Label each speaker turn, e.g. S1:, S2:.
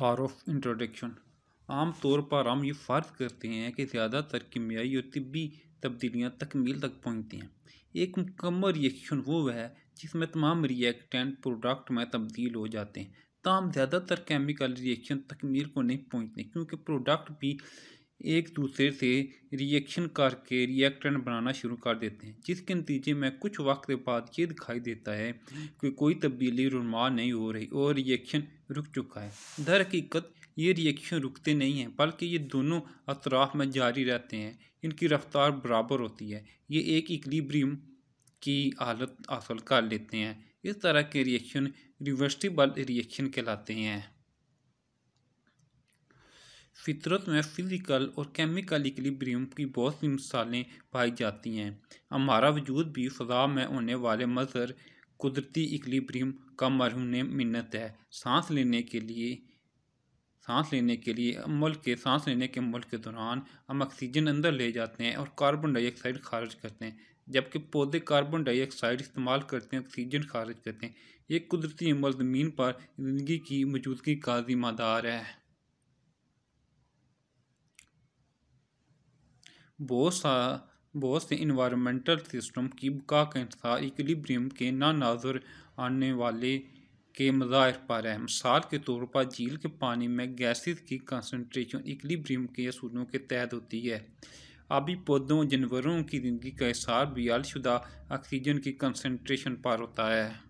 S1: तारफ़ introduction आम तौर पर हम ये फ़र्ज़ करते हैं कि ज़्यादातर कीमियाई और तबी तब्दीलियाँ तकमील तक पहुँचती हैं एक मुकम्मल रिएक्शन वो है जिसमें तमाम रिएक्टेंट प्रोडक्ट में तब्दील हो जाते हैं तमाम ज़्यादातर केमिकल रिएक्शन तकमील को नहीं पहुँचते क्योंकि प्रोडक्ट भी एक दूसरे से रिएक्शन करके रिएक्टेंट बनाना शुरू कर देते हैं जिसके नतीजे में कुछ वक्त बाद ये दिखाई देता है कि कोई तब्दीली रुनमा नहीं हो रही और रिएक्शन रुक चुका है दर हकीकत ये रिएक्शन रुकते नहीं हैं बल्कि ये दोनों अतराफ में जारी रहते हैं इनकी रफ्तार बराबर होती है ये एक इक्लीब्रियम की हालत हासिल कर लेते हैं इस तरह के रिएक्शन रिवर्सिबल रिएक्शन कहलाते हैं फितरत में फिज़िकल और केमिकल इक्लिब्रियम की बहुत सी मिसालें पाई जाती हैं हमारा वजूद भी फ़जा में होने वाले मज़र कुदरती इक्लिब्रियम का मरहून मिन्नत है सांस लेने के लिए सांस लेने के लिए अमल के सांस लेने के अमल के दौरान हम ऑक्सीजन अंदर ले जाते हैं और कार्बन डाइऑक्साइड खारिज करते हैं जबकि पौधे कार्बन डाइऑक्साइड इस्तेमाल करते हैं ऑक्सीजन खारिज करते हैं ये कुदरती अमल ज़मीन पर ज़िंदगी की मौजूदगी का जिम्मेदार है बहुत सा बहुत से इन्वायरमेंटल सिस्टम की बका का इंतजार इक्लिब्रियम के ना नाजुर आने वाले के मज़ाहिर पर है मिसाल के तौर पर झील के पानी में गैसेस की कंसनट्रेशन इक्लिब्रियम के असूलों के तहत होती है आबी पौधों जानवरों की ज़िंदगी का इसार भी अलशुदा ऑक्सीजन की कंसनट्रेशन पर होता है